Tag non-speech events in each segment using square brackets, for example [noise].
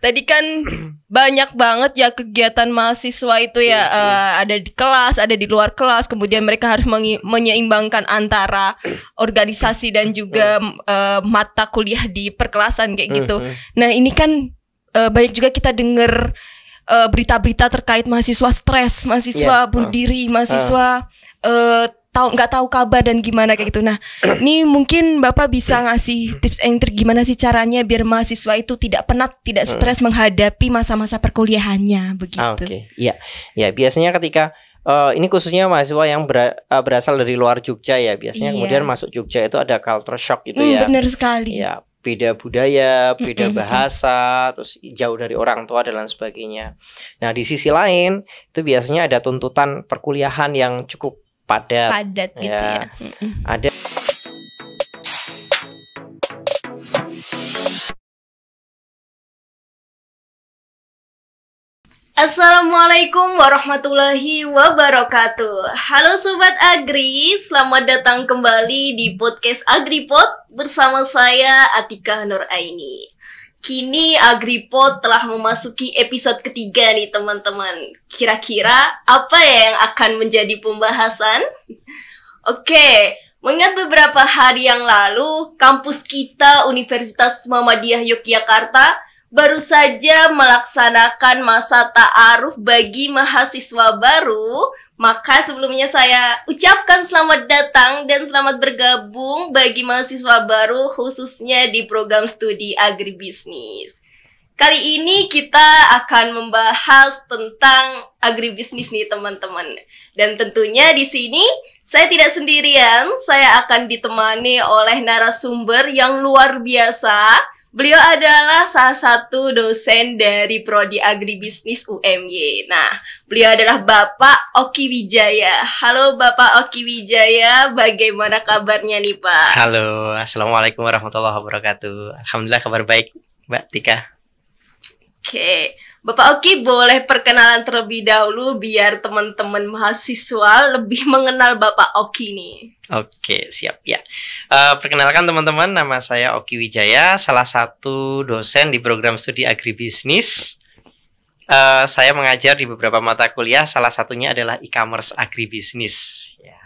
Tadi kan [clears throat] banyak banget ya kegiatan mahasiswa itu ya uh, ada di kelas, ada di luar kelas, kemudian mereka harus menyeimbangkan antara [clears throat] organisasi dan juga uh, mata kuliah di perkelasan kayak gitu. Nah, ini kan uh, banyak juga kita dengar berita-berita uh, terkait mahasiswa stres, mahasiswa yeah. bunuh ah. diri, mahasiswa uh. Uh, tahu nggak tahu kabar dan gimana kayak gitu. Nah, [clears throat] ini mungkin Bapak bisa iya. ngasih tips and trick gimana sih caranya biar mahasiswa itu tidak penat, tidak hmm. stres menghadapi masa-masa perkuliahannya begitu. Ah, oke. Okay. Iya. Ya, biasanya ketika uh, ini khususnya mahasiswa yang ber, uh, eh, berasal dari luar Jogja ya, biasanya iya. kemudian masuk Jogja itu ada culture shock gitu mm, ya. Benar sekali. Ya, beda budaya, beda mm -hmm. bahasa, terus jauh dari orang tua dan lain sebagainya. Nah, di sisi lain itu biasanya ada tuntutan perkuliahan yang cukup padat padat gitu ya, ya. ada Assalamualaikum warahmatullahi wabarakatuh Halo Sobat Agri, selamat datang kembali di podcast AgriPod bersama saya Atika Nur Aini Kini Agripod uh, telah memasuki episode ketiga nih teman-teman. Kira-kira apa ya yang akan menjadi pembahasan? [laughs] Oke, mengingat beberapa hari yang lalu, kampus kita Universitas Muhammadiyah Yogyakarta baru saja melaksanakan masa ta'aruf bagi mahasiswa baru maka sebelumnya saya ucapkan selamat datang dan selamat bergabung bagi mahasiswa baru khususnya di program studi agribisnis. Kali ini kita akan membahas tentang agribisnis nih teman-teman. Dan tentunya di sini saya tidak sendirian, saya akan ditemani oleh narasumber yang luar biasa Beliau adalah salah satu dosen dari Prodi Agribisnis UMY. Nah, beliau adalah Bapak Oki Wijaya. Halo Bapak Oki Wijaya, bagaimana kabarnya nih Pak? Halo, Assalamualaikum warahmatullahi wabarakatuh. Alhamdulillah kabar baik, Mbak Tika. Oke, Bapak Oki boleh perkenalan terlebih dahulu biar teman-teman mahasiswa lebih mengenal Bapak Oki nih. Oke, siap ya. Uh, perkenalkan teman-teman, nama saya Oki Wijaya, salah satu dosen di program studi agribisnis. Uh, saya mengajar di beberapa mata kuliah, salah satunya adalah e-commerce agribisnis. Ya.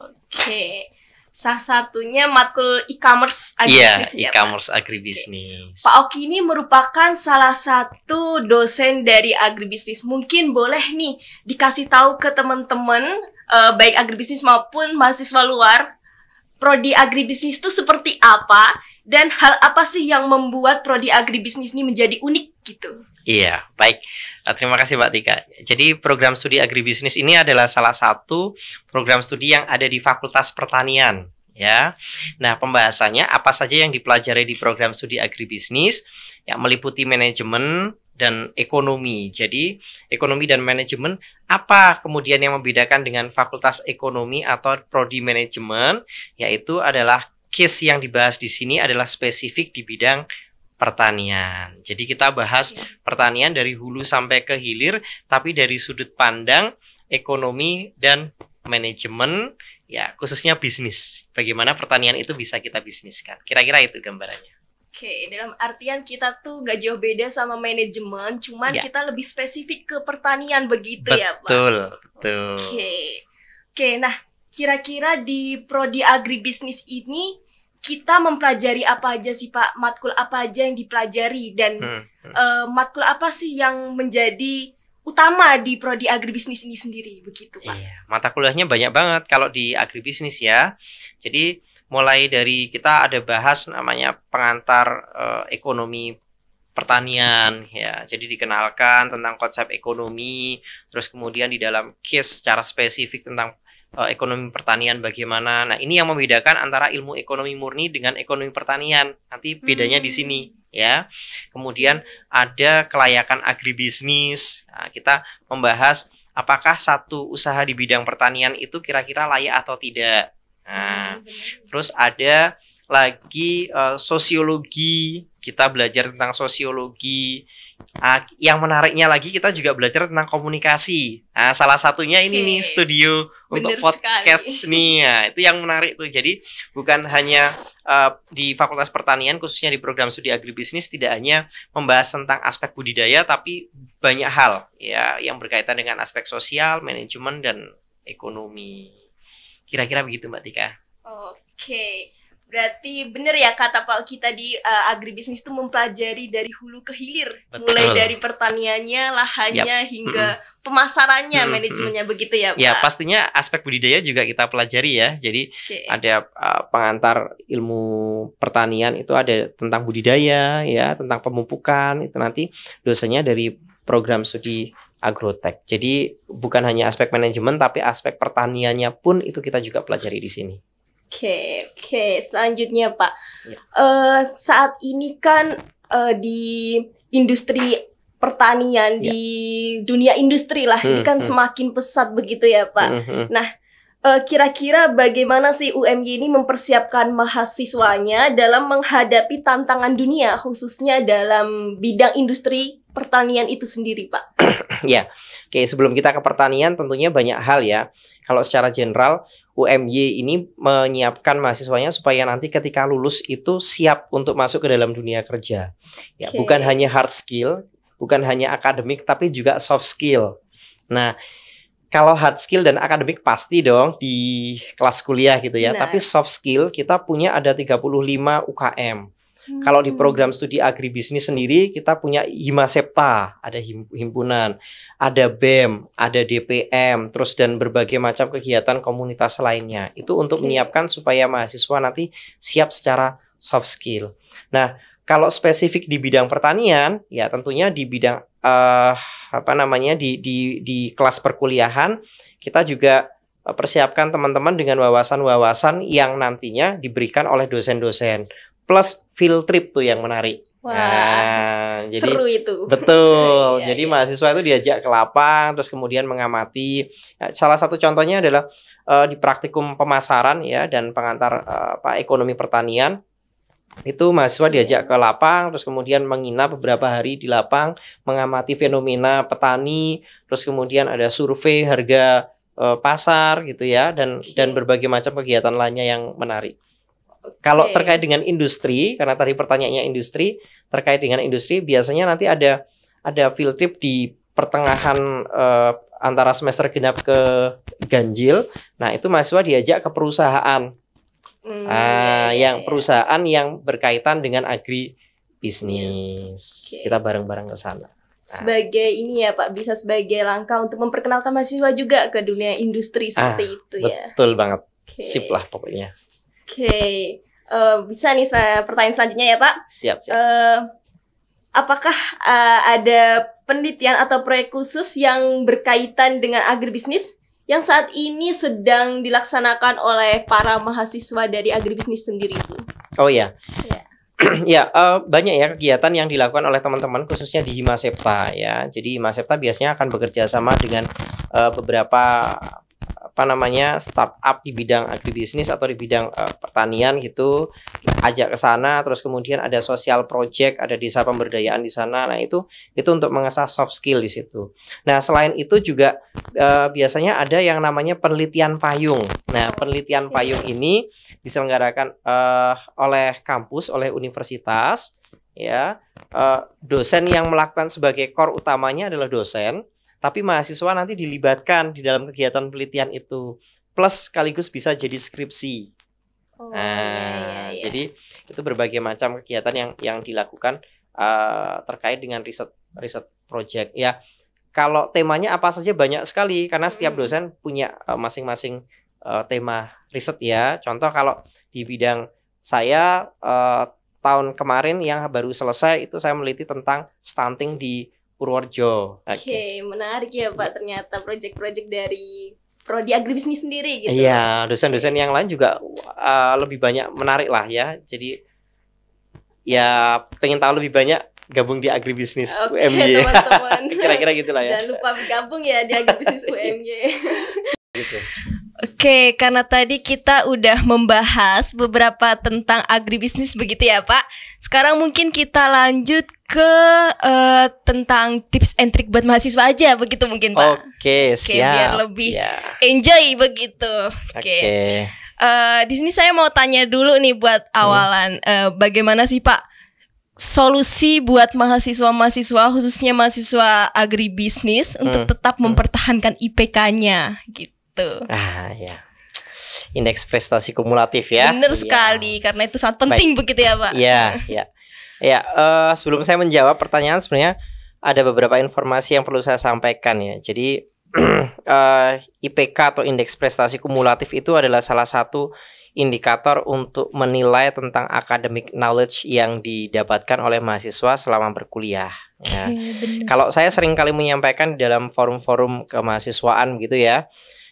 Oke, salah satunya matkul e-commerce agribisnis. Iya, yeah, e-commerce agribisnis. Oke. Pak Oki ini merupakan salah satu dosen dari agribisnis. Mungkin boleh nih dikasih tahu ke teman-teman uh, baik agribisnis maupun mahasiswa luar prodi agribisnis itu seperti apa dan hal apa sih yang membuat prodi agribisnis ini menjadi unik gitu? Iya, baik. Eh, terima kasih Mbak Tika. Jadi program studi agribisnis ini adalah salah satu program studi yang ada di Fakultas Pertanian ya. Nah, pembahasannya apa saja yang dipelajari di program studi agribisnis yang meliputi manajemen, dan ekonomi. Jadi, ekonomi dan manajemen apa kemudian yang membedakan dengan fakultas ekonomi atau prodi manajemen? Yaitu adalah case yang dibahas di sini adalah spesifik di bidang pertanian. Jadi kita bahas iya. pertanian dari hulu sampai ke hilir tapi dari sudut pandang ekonomi dan manajemen ya khususnya bisnis. Bagaimana pertanian itu bisa kita bisniskan. Kira-kira itu gambarannya okay. dalam artian kita tuh gak jauh beda sama manajemen, cuman yeah. kita lebih spesifik ke pertanian begitu betul, ya, Pak. Betul, betul. Oke. Okay. Oke, okay, nah kira-kira di prodi agribisnis ini kita mempelajari apa aja sih Pak? Matkul apa aja yang dipelajari dan hmm, hmm. Uh, matkul apa sih yang menjadi utama di prodi agribisnis ini sendiri begitu Pak? Iya, mata kuliahnya banyak banget kalau di agribisnis ya. Jadi mulai dari kita ada bahas namanya pengantar uh, ekonomi pertanian ya. Jadi dikenalkan tentang konsep ekonomi, terus kemudian di dalam case secara spesifik tentang uh, ekonomi pertanian bagaimana. Nah, ini yang membedakan antara ilmu ekonomi murni dengan ekonomi pertanian. Nanti bedanya hmm. di sini hmm. ya. Kemudian ada kelayakan agribisnis. Nah, kita membahas apakah satu usaha di bidang pertanian itu kira-kira layak atau tidak Nah, terus ada lagi uh, sosiologi, kita belajar tentang sosiologi. Uh, yang menariknya lagi kita juga belajar tentang komunikasi. Nah, salah satunya ini okay. nih studio Bener untuk podcast sekali. nih. ya. itu yang menarik tuh. Jadi bukan hanya uh, di Fakultas Pertanian khususnya di program studi agribisnis tidak hanya membahas tentang aspek budidaya tapi banyak hal ya yang berkaitan dengan aspek sosial, manajemen dan ekonomi. Kira-kira begitu Mbak Tika. Oke. Berarti benar ya kata Pak kita di uh, agribisnis itu mempelajari dari hulu ke hilir, Betul. mulai dari pertaniannya, lahannya yep. hingga mm -hmm. pemasarannya, mm -hmm. manajemennya begitu ya, ya Pak. Ya, pastinya aspek budidaya juga kita pelajari ya. Jadi okay. ada uh, pengantar ilmu pertanian itu ada tentang budidaya ya, tentang pemupukan itu nanti dosanya dari program studi agrotech. Jadi bukan hanya aspek manajemen tapi aspek pertaniannya pun itu kita juga pelajari di sini. Oke, okay, oke. Okay. Selanjutnya Pak, ya. uh, saat ini kan uh, di industri pertanian ya. di dunia industri lah, hmm, ini kan hmm. semakin pesat begitu ya Pak. Hmm, hmm. Nah, eh, kira-kira bagaimana sih UMY ini mempersiapkan mahasiswanya dalam menghadapi tantangan dunia khususnya dalam bidang industri pertanian itu sendiri, Pak? [clears throat] ya, oke sebelum kita ke pertanian tentunya banyak hal ya. Kalau secara general UMY ini menyiapkan mahasiswanya supaya nanti ketika lulus itu siap untuk masuk ke dalam dunia kerja. Ya, okay. bukan hanya hard skill, bukan hanya akademik tapi juga soft skill. Nah, kalau hard skill dan akademik pasti dong di kelas kuliah gitu ya, Benar. tapi soft skill kita punya ada 35 UKM. Kalau di hmm. program studi agribisnis sendiri kita punya Himasepta, ada himpunan, ada BEM, ada DPM, terus dan berbagai macam kegiatan komunitas lainnya. Itu untuk okay. menyiapkan supaya mahasiswa nanti siap secara soft skill. Nah, kalau spesifik di bidang pertanian, ya tentunya di bidang uh, apa namanya di di di kelas perkuliahan kita juga eh, persiapkan teman-teman dengan wawasan-wawasan yang nantinya diberikan oleh dosen-dosen plus field trip tuh yang menarik. Wah, nah, jadi, seru itu. Betul. [laughs] iya, jadi iya. mahasiswa itu diajak ke lapang, terus kemudian mengamati. Ya, salah satu contohnya adalah uh, di praktikum pemasaran ya dan pengantar uh, apa ekonomi pertanian itu mahasiswa diajak ke lapang terus kemudian menginap beberapa hari di lapang mengamati fenomena petani terus kemudian ada survei harga uh, pasar gitu ya dan okay. dan berbagai macam kegiatan lainnya yang menarik. Okay. Kalau terkait dengan industri, karena tadi pertanyaannya industri, terkait dengan industri biasanya nanti ada ada field trip di pertengahan uh, antara semester genap ke ganjil. Nah, itu mahasiswa diajak ke perusahaan. Hmm, ah, yeah, iya, iya. yang yeah. perusahaan yang berkaitan dengan agri bisnis. Okay. Kita bareng-bareng ke sana. Nah. Sebagai ini ya Pak, bisa sebagai langkah untuk memperkenalkan mahasiswa juga ke dunia industri seperti ah, itu ya. Betul banget. Okay. Sip lah pokoknya okay. uh, eh, bisa nih saya pertanyaan selanjutnya ya Pak. Siap. siap. Uh, apakah uh, ada penelitian atau proyek khusus yang berkaitan dengan agribisnis yang saat ini sedang dilaksanakan oleh para mahasiswa dari agribisnis sendiri itu? Oh iya. Iya. [clears throat] ya. Yeah ya uh, banyak ya kegiatan yang dilakukan oleh teman-teman khususnya di Himasepta ya. Jadi Himasepta biasanya akan bekerja sama dengan uh, beberapa apa namanya startup di bidang agribisnis atau di bidang uh, pertanian gitu ajak ke sana terus kemudian ada sosial project ada desa pemberdayaan di sana nah itu itu untuk mengasah soft skill di situ nah selain itu juga uh, biasanya ada yang namanya penelitian payung nah oh, penelitian payung ini diselenggarakan uh, oleh kampus oleh universitas ya uh, dosen yang melakukan sebagai core utamanya adalah dosen tapi mahasiswa nanti dilibatkan di dalam kegiatan penelitian itu plus sekaligus bisa jadi skripsi. Oh, nah, iya, iya. iya. jadi itu berbagai macam kegiatan yang yang dilakukan uh, terkait dengan riset riset project ya. Kalau temanya apa saja banyak sekali karena setiap hmm. dosen punya eh, masing-masing uh, uh, tema riset ya. Contoh kalau di bidang saya uh, tahun kemarin yang baru selesai itu saya meliti tentang stunting di Purworejo. Oke, okay. okay, menarik ya Pak ternyata proyek-proyek dari prodi agribisnis sendiri gitu. Iya, dosen-dosen yang lain juga uh, lebih banyak menarik lah ya. Jadi ya pengen tahu lebih banyak gabung di agribisnis okay, UMY. teman-teman. [laughs] Kira-kira gitulah ya. Jangan lupa bergabung ya di agribisnis UMY. [laughs] gitu. Oke, karena tadi kita udah membahas beberapa tentang agribisnis begitu ya, Pak. Sekarang mungkin kita lanjut ke uh, tentang tips and trick buat mahasiswa aja begitu mungkin, Pak. Oke, siap. Oke, biar lebih yeah. enjoy begitu. Oke. Okay. Uh, eh, di sini saya mau tanya dulu nih buat hmm. awalan hmm. uh, bagaimana sih, Pak? solusi buat mahasiswa-mahasiswa khususnya mahasiswa agribisnis hmm. untuk tetap hmm. mempertahankan IPK-nya gitu gitu. Ah ya. Indeks prestasi kumulatif ya. Benar ya. sekali karena itu sangat penting Baik. begitu ya Pak. Iya, iya. Ya, uh, sebelum saya menjawab pertanyaan sebenarnya ada beberapa informasi yang perlu saya sampaikan ya. Jadi uh, [clears throat] eh, IPK atau indeks prestasi kumulatif itu adalah salah satu indikator untuk menilai tentang academic knowledge yang didapatkan oleh mahasiswa selama berkuliah. Nah, kalau saya sering kali menyampaikan dalam forum-forum kemahasiswaan gitu ya,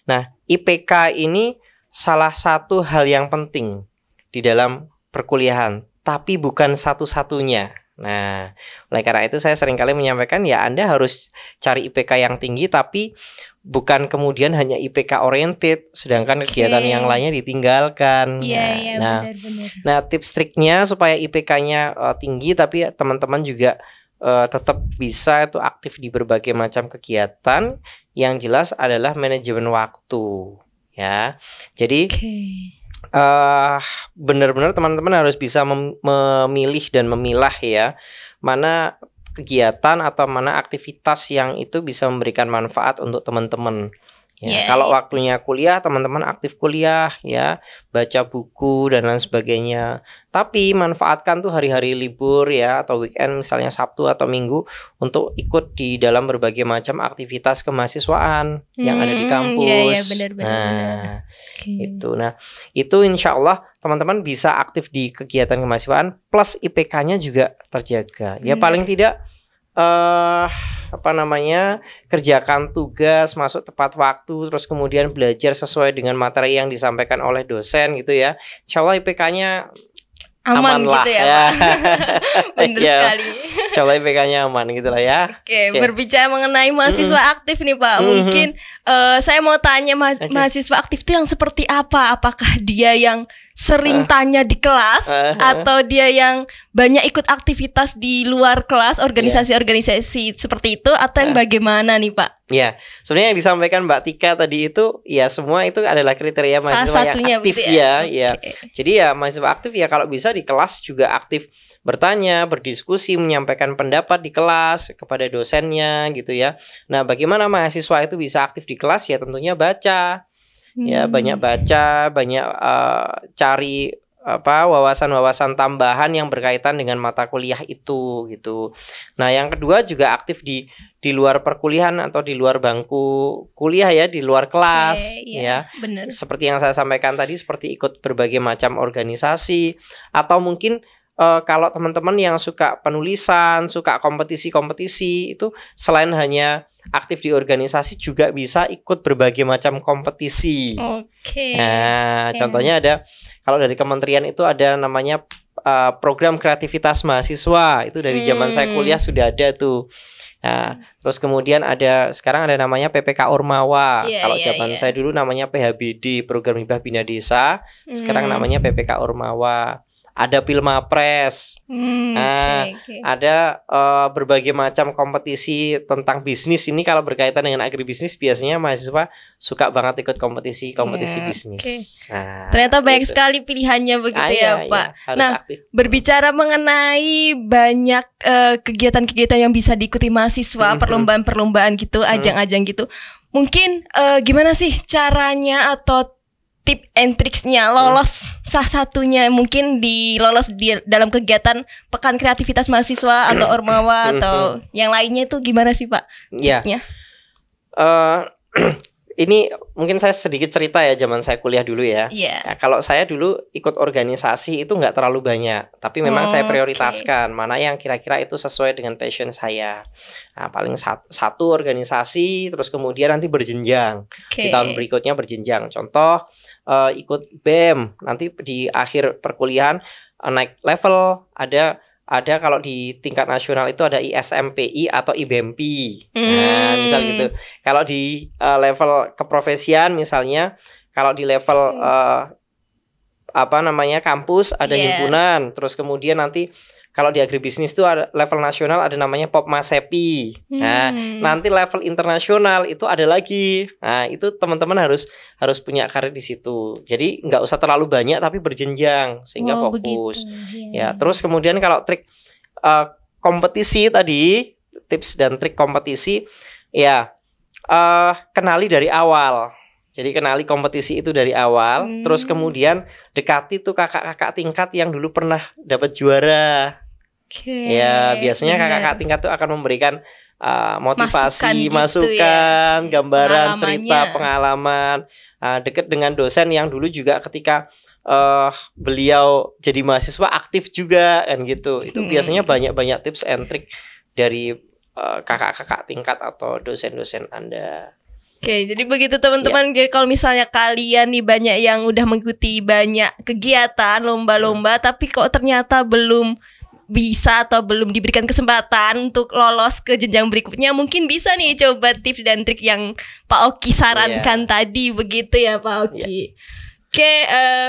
Nah, IPK ini salah satu hal yang penting di dalam perkuliahan, tapi bukan satu-satunya. Nah, oleh karena itu saya sering kali menyampaikan ya Anda harus cari IPK yang tinggi tapi bukan kemudian hanya IPK oriented sedangkan okay. kegiatan yang lainnya ditinggalkan. Iya, yeah, iya, nah, benar, benar. nah, tips triknya supaya IPK-nya uh, eh, tinggi tapi teman-teman juga uh, tetap bisa itu aktif di berbagai macam kegiatan yang jelas adalah manajemen waktu ya. Jadi okay. uh, eh, benar-benar teman-teman harus bisa mem memilih dan memilah ya mana kegiatan atau mana aktivitas yang itu bisa memberikan manfaat untuk teman-teman. Ya, yeah. Kalau waktunya kuliah, teman-teman aktif kuliah ya, baca buku dan lain sebagainya. Tapi manfaatkan tuh hari-hari libur ya atau weekend misalnya Sabtu atau Minggu untuk ikut di dalam berbagai macam aktivitas kemahasiswaan hmm, yang ada di hmm, iya, iya, kampus. Iya, yeah, yeah, benar-benar. Nah, okay. itu. Nah, itu insya Allah teman-teman bisa aktif di kegiatan kemahasiswaan plus IPK-nya juga terjaga. Ya, benar. Ya paling tidak uh, apa namanya kerjakan tugas masuk tepat waktu terus kemudian belajar sesuai dengan materi yang disampaikan oleh dosen gitu ya Insya Allah IPK-nya aman, aman gitu lah, gitu ya, ya. [laughs] bener iya. sekali Insya Allah IPK-nya aman gitu lah ya oke okay, okay. berbicara mengenai mahasiswa mm aktif nih Pak mm -hmm. mungkin uh, saya mau tanya ma okay. mahasiswa aktif itu yang seperti apa apakah dia yang sering uh, tanya di kelas uh, uh, atau dia yang banyak ikut aktivitas di luar kelas organisasi-organisasi yeah. seperti itu atau yang uh, bagaimana nih Pak? Ya, yeah. sebenarnya yang disampaikan Mbak Tika tadi itu ya semua itu adalah kriteria mahasiswa Salah satunya, yang aktif ya. ya. ya. Jadi ya mahasiswa aktif ya kalau bisa di kelas juga aktif bertanya, berdiskusi, menyampaikan pendapat di kelas kepada dosennya gitu ya. Nah, bagaimana mahasiswa itu bisa aktif di kelas ya tentunya baca Ya, hmm. ya banyak baca banyak uh, cari apa wawasan-wawasan tambahan yang berkaitan dengan mata kuliah itu gitu. Nah, yang kedua juga aktif di di luar perkuliahan atau di luar bangku kuliah ya, di luar kelas okay, ya. ya. Bener. Seperti yang saya sampaikan tadi seperti ikut berbagai macam organisasi atau mungkin uh, kalau teman-teman yang suka penulisan, suka kompetisi-kompetisi itu selain hanya aktif di organisasi juga bisa ikut berbagai macam kompetisi. Oke. Okay. Nah, okay. contohnya ada kalau dari kementerian itu ada namanya uh, program kreativitas mahasiswa. Itu dari zaman saya hmm. kuliah sudah ada tuh. Nah, hmm. terus kemudian ada sekarang ada namanya PPK Ormawa. Yeah, kalau yeah, zaman yeah. saya dulu namanya PHBD, Program Hibah Bina Desa. Sekarang hmm. namanya PPK Ormawa ada pilma hmm, nah, okay, okay. ada uh, berbagai macam kompetisi tentang bisnis. Ini kalau berkaitan dengan agribisnis biasanya mahasiswa suka banget ikut kompetisi-kompetisi yeah, bisnis. Okay. Nah, Ternyata banyak gitu. sekali pilihannya begitu ah, iya, ya, iya, Pak. nah, aktif. berbicara mengenai banyak eh, kegiatan-kegiatan uh, yang bisa diikuti mahasiswa, mhm. perlombaan-perlombaan gitu, mhm. ajang-ajang gitu. Mungkin uh, gimana sih caranya atau tip and tricksnya lolos hmm. salah satunya mungkin di lolos di dalam kegiatan pekan kreativitas mahasiswa atau ormawa atau [coughs] yang lainnya itu gimana sih pak? Iya. Yeah. Uh, ini mungkin saya sedikit cerita ya zaman saya kuliah dulu ya. Yeah. Nah, ya, kalau saya dulu ikut organisasi itu nggak terlalu banyak, tapi memang oh, saya prioritaskan okay. mana yang kira-kira itu sesuai dengan passion saya. Nah, paling satu, satu organisasi, terus kemudian nanti berjenjang okay. di tahun berikutnya berjenjang. Contoh uh, ikut BEM, nanti di akhir perkuliahan uh, naik level ada ada kalau di tingkat nasional itu ada ISMPI atau IBMP. Nah, hmm. Nah, misal gitu. Kalau di uh, level keprofesian misalnya, kalau di level uh, apa namanya kampus ada yeah. himpunan, terus kemudian nanti kalau di agribisnis itu ada level nasional ada namanya pop Sepi. Nah, hmm. Nah, nanti level internasional itu ada lagi. Nah, itu teman-teman harus harus punya karir di situ. Jadi nggak usah terlalu banyak tapi berjenjang sehingga wow, oh, fokus. yeah. Ya, terus kemudian kalau trik uh, kompetisi tadi, tips dan trik kompetisi ya uh, kenali dari awal. Jadi kenali kompetisi itu dari awal, hmm. terus kemudian dekati tuh kakak-kakak tingkat yang dulu pernah dapat juara. Okay. Ya biasanya kakak-kakak tingkat tuh akan memberikan uh, motivasi, masukan, gitu ya, masukan ya. gambaran, cerita, pengalaman uh, dekat dengan dosen yang dulu juga ketika uh, beliau jadi mahasiswa aktif juga kan gitu. Itu hmm. biasanya banyak-banyak tips and trick dari uh, kakak-kakak tingkat atau dosen-dosen Anda. Oke, jadi begitu teman-teman. Yeah. Jadi kalau misalnya kalian nih banyak yang udah mengikuti banyak kegiatan lomba-lomba, hmm. tapi kok ternyata belum bisa atau belum diberikan kesempatan untuk lolos ke jenjang berikutnya mungkin bisa nih coba tips dan trik yang Pak Oki sarankan yeah. tadi begitu ya Pak iya. Oki. Yeah. Oke okay, uh, eh, uh,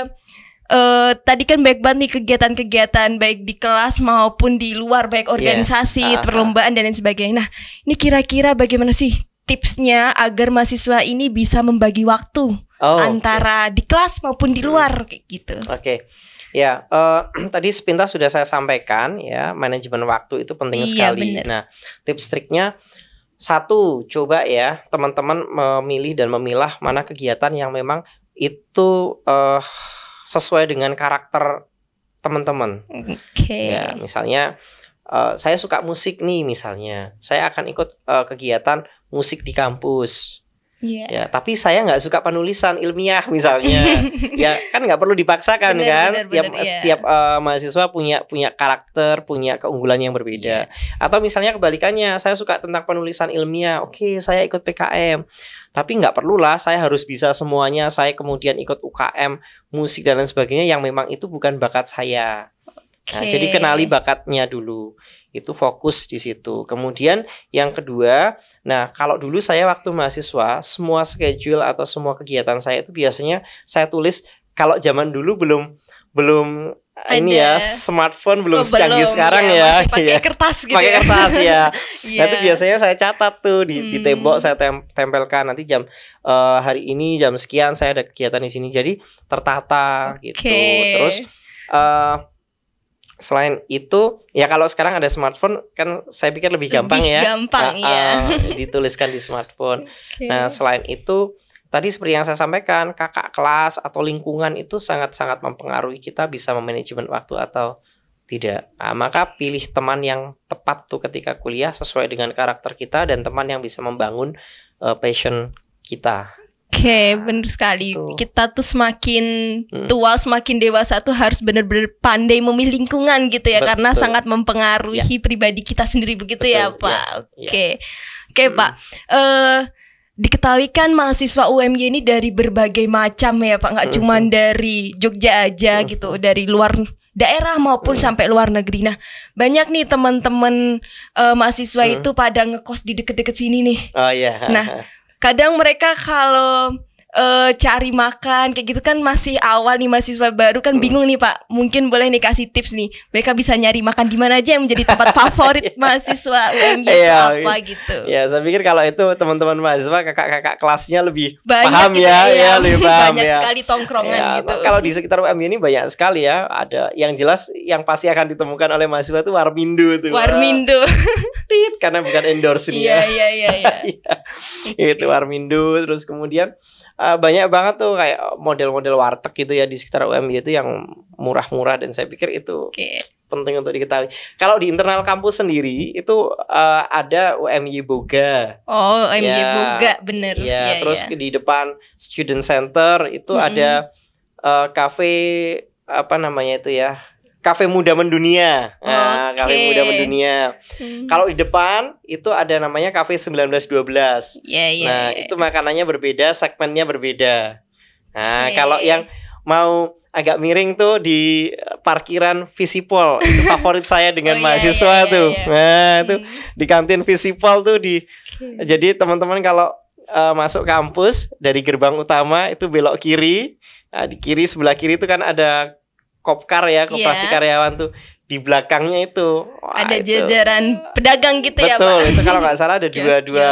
eh, tadi kan baik banget nih kegiatan-kegiatan baik di kelas maupun di luar baik iya. organisasi, yeah. uh -huh. perlombaan dan lain sebagainya. Nah, ini kira-kira bagaimana sih tipsnya agar mahasiswa ini bisa membagi waktu oh, antara okay. di kelas maupun di hmm. luar kayak gitu. Oke. Okay. Ya, uh, [clears throat] tadi sepintas sudah saya sampaikan ya, manajemen waktu itu penting iya, sekali. Bener. Nah, tips triknya satu, coba ya teman-teman memilih dan memilah mana kegiatan yang memang itu uh, sesuai dengan karakter teman-teman. Oke. Okay. Ya, misalnya uh, saya suka musik nih misalnya, saya akan ikut uh, kegiatan musik di kampus. Yeah. Ya, tapi saya nggak suka penulisan ilmiah misalnya. [laughs] ya kan nggak perlu dipaksakan bener, kan. Bener, setiap bener, iya. setiap uh, mahasiswa punya punya karakter, punya keunggulan yang berbeda. Yeah. Atau misalnya kebalikannya, saya suka tentang penulisan ilmiah. Oke, saya ikut PKM. Tapi nggak perlulah saya harus bisa semuanya. Saya kemudian ikut UKM, musik dan lain sebagainya yang memang itu bukan bakat saya. Okay. Nah, jadi kenali bakatnya dulu itu fokus di situ. Kemudian yang kedua, nah kalau dulu saya waktu mahasiswa, semua schedule atau semua kegiatan saya itu biasanya saya tulis kalau zaman dulu belum belum ada. Eh, ini ya smartphone belum oh, secanggih belum, iya, sekarang ya, ya. pakai iya. kertas gitu pakai ya. kertas ya yeah. [laughs] nah iya. biasanya saya catat tuh di, hmm. di tembok saya tem tempelkan nanti jam uh, hari ini jam sekian saya ada kegiatan di sini jadi tertata okay. gitu terus uh, selain itu ya kalau sekarang ada smartphone kan saya pikir lebih gampang lebih ya gampang nah, ya uh, dituliskan di smartphone okay. nah selain itu tadi seperti yang saya sampaikan kakak kelas atau lingkungan itu sangat sangat mempengaruhi kita bisa memanajemen waktu atau tidak nah, maka pilih teman yang tepat tuh ketika kuliah sesuai dengan karakter kita dan teman yang bisa membangun uh, passion kita okay, bener sekali. Tuh. Kita tuh semakin hmm. tua, semakin dewasa tuh harus bener-bener pandai memilih lingkungan gitu ya, Betul. karena sangat mempengaruhi ya. pribadi kita sendiri begitu ya, Betul, ya, Pak. Ya. Oke, oke, Pak. Uh, Diketahui kan mahasiswa UMY ini dari berbagai macam ya Pak, Gak hmm. cuman dari Jogja aja hmm. gitu, dari luar daerah maupun hmm. sampai luar negeri. Nah, banyak nih teman-teman uh, mahasiswa hmm. itu pada ngekos di deket-deket sini nih. Oh iya. Yeah. Nah, [laughs] kadang mereka kalau uh, cari makan kayak gitu kan masih awal nih mahasiswa baru kan hmm. bingung nih Pak. Mungkin boleh nih kasih tips nih. Mereka bisa nyari makan gimana aja yang menjadi tempat favorit [laughs] iya. mahasiswa UNY iya, yeah, apa iya. gitu. Ya, saya pikir kalau itu teman-teman mahasiswa kakak-kakak kelasnya lebih banyak paham gitu, ya, ya, ya lebih [laughs] paham banyak ya. sekali tongkrongan ya, gitu. Kalau di sekitar UMY ini banyak sekali ya. Ada yang jelas yang pasti akan ditemukan oleh mahasiswa itu warmindo tuh. Warmindo. [laughs] Rit, karena bukan endorse Iya iya iya. Iya. [laughs] iya. Itu Armindo terus kemudian uh, banyak banget tuh kayak model-model warteg gitu ya di sekitar UMI itu yang murah-murah dan saya pikir itu okay. penting untuk diketahui. Kalau di internal kampus sendiri itu uh, ada UMY Boga. Oh, UMY ya, Boga bener. Ya, ya terus ya. di depan Student Center itu mm -hmm. ada uh, mm-hmm. ah, cafe apa namanya itu ya Kafe Muda Mendunia. Nah, Kafe Muda Mendunia. Hmm. Kalau di depan itu ada namanya Kafe 1912. Yeah, yeah, nah, yeah. itu iya. makanannya berbeda, segmennya berbeda. Nah, yeah. kalau yang mau agak miring tuh di eh, parkiran Visipol itu [laughs] favorit saya dengan oh, iya, mahasiswa yeah, yeah, tuh. Iya. Nah, itu hmm. di kantin Visipol tuh di okay. jadi teman-teman kalau uh, masuk kampus dari gerbang utama itu belok kiri. Nah, di kiri sebelah kiri itu kan ada kopkar ya iya. koperasi yeah. karyawan tuh di belakangnya itu Wah, ada jajaran pedagang gitu ya, betul, ya pak betul itu kalau nggak salah ada [laughs] dua dua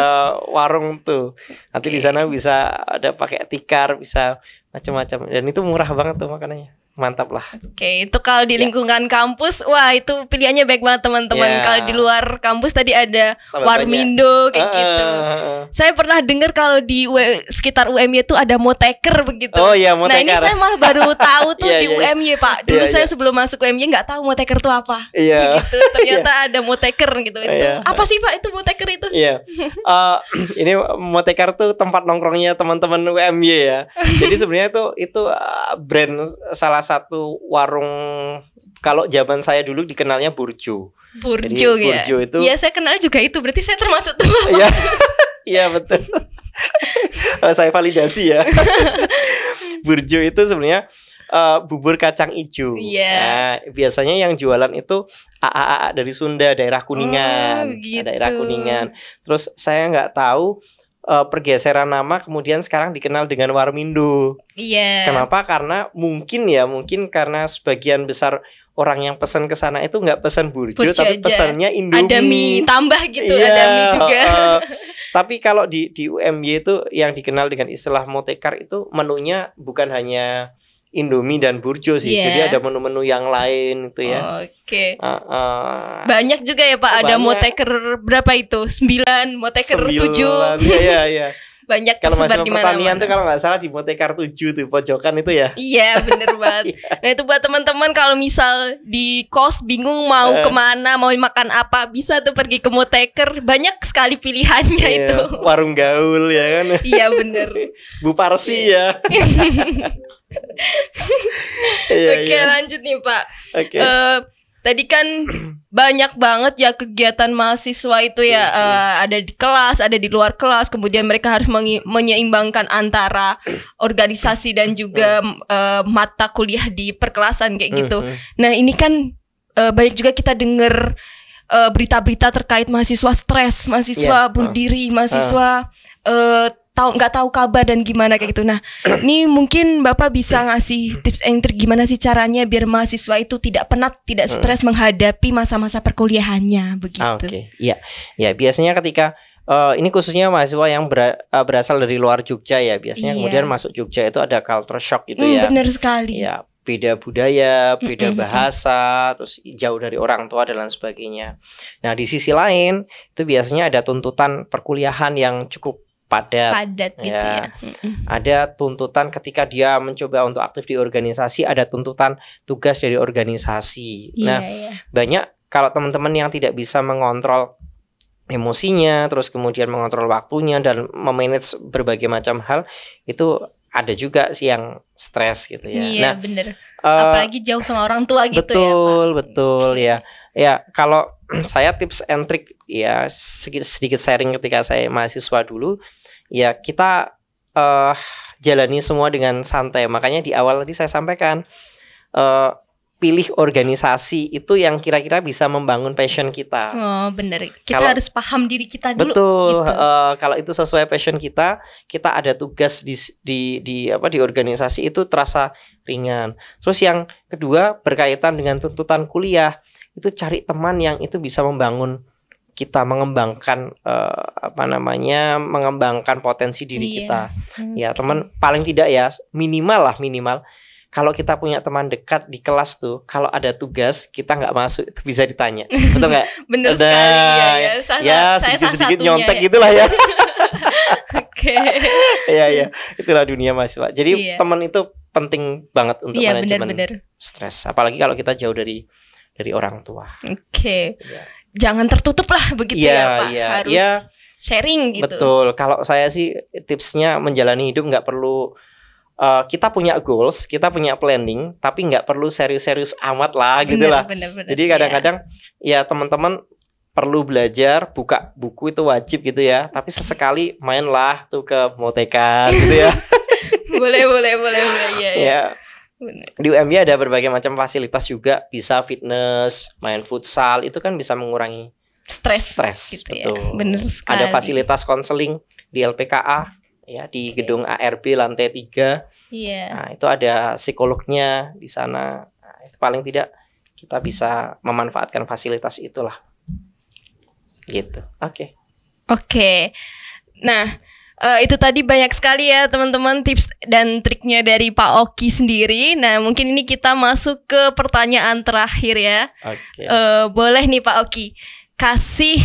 warung tuh nanti okay. di sana bisa ada pakai tikar bisa macam-macam dan itu murah banget tuh makanannya mantap lah. Oke, okay, itu kalau di ya. lingkungan ya. kampus, wah itu pilihannya baik banget teman-teman. Ya. Kalau di luar kampus tadi ada Warmindo banyak. kayak uh, gitu. Ah, ah, saya pernah dengar kalau di U sekitar UMY itu ada moteker begitu. Oh iya, moteker. Nah, ini saya malah baru [laughs] tahu tuh yeah, di yeah. UMY, Pak. Iya, Dulu yeah, saya yeah. sebelum masuk UMY nggak tahu moteker itu apa. Iya. Yeah. Gitu. [laughs] Ternyata yeah. ada moteker gitu. Itu yeah. apa sih, Pak, itu moteker itu? Iya. Yeah. [laughs] Eh, [clears throat] uh, ini moteker tuh tempat nongkrongnya teman-teman UMY ya. Jadi sebenarnya tuh itu eh, brand salah satu warung kalau zaman saya dulu dikenalnya burjo. Burjo Jadi, ya. Burjo itu. Ya saya kenal juga itu. Berarti saya termasuk [laughs] tuh. Iya. Iya betul. saya validasi ya. [laughs] burjo itu sebenarnya uh, bubur kacang hijau. Yeah. Nah, biasanya yang jualan itu AA dari Sunda, daerah Kuningan, oh, nah, gitu. daerah Kuningan. Terus saya nggak tahu uh, pergeseran nama kemudian sekarang dikenal dengan Warmindo. Iya. Yeah. Kenapa? Karena mungkin ya, mungkin karena sebagian besar orang yang pesan ke sana itu nggak pesan burjo, burjo tapi aja. pesannya Indomie. Ada mie tambah gitu, yeah, ada mie juga. Uh, [laughs] tapi kalau di di UMY itu yang dikenal dengan istilah motekar itu menunya bukan hanya Indomie dan burjo sih. Yeah. Jadi ada menu-menu yang lain itu ya. Oke. Okay. Uh, uh, Banyak juga ya Pak, Banyak. ada moteker berapa itu? Sembilan, moteker tujuh. Sembilan, Iya, iya. [laughs] banyak kalau masalah pertanian tuh kalau nggak salah di Motekar 7 tuh pojokan itu ya iya bener [laughs] banget iya. nah itu buat teman-teman kalau misal di kos bingung mau uh, kemana mau makan apa bisa tuh pergi ke motekar banyak sekali pilihannya yeah, itu warung gaul ya kan iya bener [laughs] Bu Parsi iya. ya [laughs] yeah, Oke okay, iya. yeah. lanjut nih Pak okay. uh, eh, Tadi kan banyak banget ya kegiatan mahasiswa itu ya uh, ada di kelas, ada di luar kelas, kemudian mereka harus menyeimbangkan antara organisasi dan juga uh, mata kuliah di perkelasan kayak gitu. Nah, ini kan uh, banyak juga kita dengar berita-berita uh, terkait mahasiswa stres, mahasiswa yeah. bunuh ah. diri, mahasiswa uh. Uh, tahu nggak tahu kabar dan gimana kayak gitu. Nah, [clears throat] ini mungkin Bapak bisa ngasih tips and trick gimana sih caranya biar mahasiswa itu tidak penat, tidak hmm. stres menghadapi masa-masa perkuliahannya begitu. Ah, oke, okay. ya. Ya, biasanya ketika uh, ini khususnya mahasiswa yang ber, uh, eh, berasal dari luar Jogja ya, biasanya iya. kemudian masuk Jogja itu ada culture shock gitu mm, ya. Benar sekali. Ya, beda budaya, beda mm -hmm. bahasa, terus jauh dari orang tua dan lain sebagainya. Nah, di sisi lain itu biasanya ada tuntutan perkuliahan yang cukup padat, padat gitu ya. ya. Ada tuntutan ketika dia mencoba untuk aktif di organisasi, ada tuntutan tugas dari organisasi. Yeah, nah, yeah. banyak kalau teman-teman yang tidak bisa mengontrol emosinya, terus kemudian mengontrol waktunya dan memanage berbagai macam hal, itu ada juga sih yang stres gitu ya. Iya, nah, bener. Uh, Apalagi jauh sama orang tua gitu betul, ya. Betul, betul ya. Ya, kalau [clears throat] saya tips and trick ya sedikit, sedikit sharing ketika saya mahasiswa dulu ya kita uh, jalani semua dengan santai makanya di awal tadi saya sampaikan uh, pilih organisasi itu yang kira-kira bisa membangun passion kita. Oh, bener. Kita kalau, harus paham diri kita dulu. Betul. Gitu. Uh, kalau itu sesuai passion kita, kita ada tugas di di di apa di organisasi itu terasa ringan. Terus yang kedua berkaitan dengan tuntutan kuliah itu cari teman yang itu bisa membangun kita mengembangkan uh, apa namanya mengembangkan potensi diri yeah. kita hmm. ya teman paling tidak ya minimal lah minimal kalau kita punya teman dekat di kelas tuh kalau ada tugas kita nggak masuk itu bisa ditanya betul nggak [laughs] bener ada, sekali ya ya, ya sedikit ya, saya sedikit nyontek ya. gitulah ya [laughs] Oke. Okay. Iya, iya itulah dunia mahasiswa. Jadi yeah. teman itu penting banget untuk yeah, manajemen stres. Apalagi kalau kita jauh dari dari orang tua. Oke. Okay. Ya. Jangan tertutup lah begitu ya, ya Pak. Ya, Harus ya, sharing gitu. Betul. Kalau saya sih tipsnya menjalani hidup nggak perlu Uh, kita punya goals, kita punya planning, tapi nggak perlu serius-serius amat lah, gitu lah. Jadi iya. kadang-kadang ya, ya teman-teman perlu belajar buka buku itu wajib gitu ya tapi sesekali mainlah tuh ke motekan gitu ya [laughs] boleh boleh boleh boleh iya, iya. ya, ya. ya Bener. Di UMY ada berbagai macam fasilitas juga, bisa fitness, main futsal, itu kan bisa mengurangi stres. Stres, gitu ya. betul. Ya. Bener Ada fasilitas konseling di LPKA ya di okay. gedung ARB lantai 3. Yeah. Nah, itu ada psikolognya di sana. Nah, paling tidak kita bisa memanfaatkan fasilitas itulah. Gitu. Oke. Okay. Oke. Okay. Nah, Uh, itu tadi banyak sekali ya teman-teman tips dan triknya dari Pak Oki sendiri. Nah mungkin ini kita masuk ke pertanyaan terakhir ya. Okay. Uh, eh, boleh nih Pak Oki kasih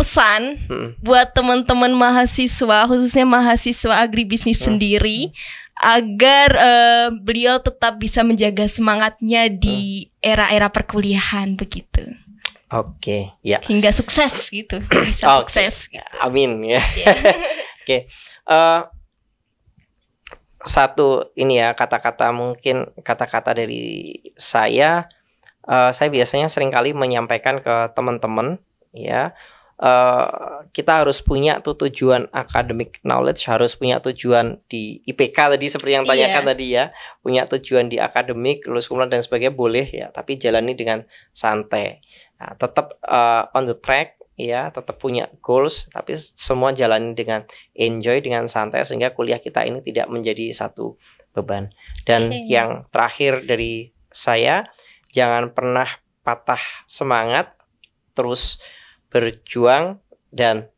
pesan hmm. buat teman-teman mahasiswa khususnya mahasiswa agribisnis hmm. sendiri agar uh, beliau tetap bisa menjaga semangatnya di hmm. era-era hmm. perkuliahan begitu. Oke, okay, ya. Hingga sukses gitu, [clears throat] bisa okay. sukses. Gitu. Amin ya. Yeah. [laughs] Oke, okay. uh, eh, satu ini ya kata-kata mungkin kata-kata dari saya. Uh, saya biasanya sering kali menyampaikan ke teman-teman ya. Uh, kita harus punya tuh tujuan akademik knowledge, harus punya tujuan di IPK tadi seperti yang iya. tanyakan yeah. tadi ya, punya tujuan di akademik, lulus kuliah dan sebagainya boleh ya, tapi jalani dengan santai Nah, tetap uh, on the track ya, tetap punya goals tapi semua jalani dengan enjoy dengan santai sehingga kuliah kita ini tidak menjadi satu beban. Dan okay. yang terakhir dari saya, jangan pernah patah semangat, terus berjuang dan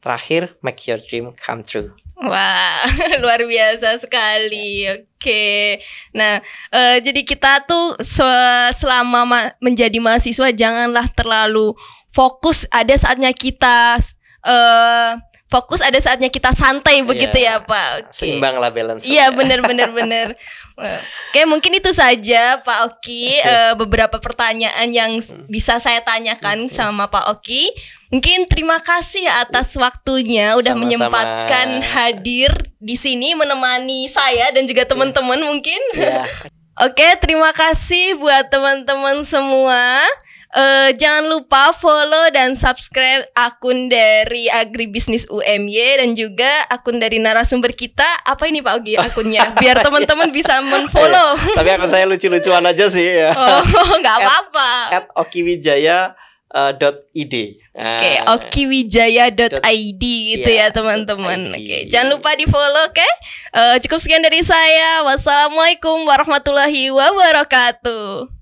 Terakhir, make your dream come true. Wah, [laughs] luar biasa sekali. Ya. Oke. Okay. Nah, uh, jadi kita tuh selama ma menjadi mahasiswa janganlah terlalu fokus. Ada saatnya kita uh, fokus ada saatnya kita santai iya. begitu yeah. ya Pak. Okay. Seimbang lah balance. Iya yeah, benar benar benar. Oke mungkin itu saja Pak Oki okay. uh, eh, beberapa pertanyaan yang hmm. bisa saya tanyakan hmm. sama Pak Oki. Mungkin terima kasih ya atas hmm. waktunya udah sama -sama. menyempatkan hadir di sini menemani saya dan juga hmm. teman-teman yeah. mungkin. Yeah. [laughs] Oke, okay, terima kasih buat teman-teman semua. Uh, jangan lupa follow dan subscribe akun dari Agribisnis UMY dan juga akun dari narasumber kita. Apa ini Pak Ogi akunnya? [laughs] Biar iya. teman-teman bisa iya. menfollow. [laughs] Tapi akun saya lucu-lucuan aja sih ya. [laughs] Oh, nggak apa-apa. At, at okiwijaya Uh, dot .id. Oke, okay, uh, id gitu yeah, ya teman-teman. Oke, okay, jangan lupa di follow, oke? Okay? Uh, eh, cukup sekian dari saya. Wassalamualaikum warahmatullahi wabarakatuh.